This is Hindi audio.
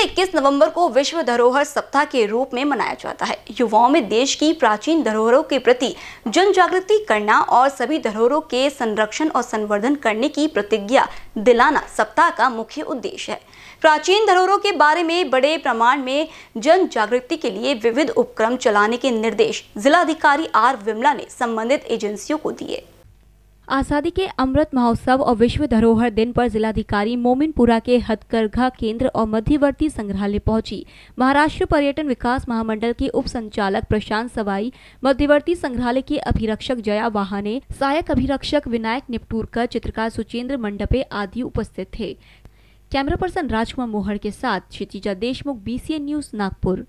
से 21 नवंबर को विश्व धरोहर सप्ताह के रूप में मनाया जाता है युवाओं में देश की प्राचीन धरोहरों के प्रति जन जागृति करना और सभी धरोहरों के संरक्षण और संवर्धन करने की प्रतिज्ञा दिलाना सप्ताह का मुख्य उद्देश्य है प्राचीन धरोहरों के बारे में बड़े प्रमाण में जन जागृति के लिए विविध उपक्रम चलाने के निर्देश जिलाधिकारी आर विमला ने संबंधित एजेंसियों को दिए आज़ादी के अमृत महोत्सव और विश्व धरोहर दिन पर जिलाधिकारी मोमिनपुरा के हथकरघा केंद्र और मध्यवर्ती संग्रहालय पहुंची महाराष्ट्र पर्यटन विकास महामंडल के उप संचालक प्रशांत सवाई मध्यवर्ती संग्रहालय के अभिरक्षक जया वाहने सहायक अभिरक्षक विनायक निपटूरकर चित्रकार सुचेंद्र मंडपे आदि उपस्थित थे कैमरा पर्सन राजकुमार मोहर के साथ क्षितिजा देशमुख बी न्यूज नागपुर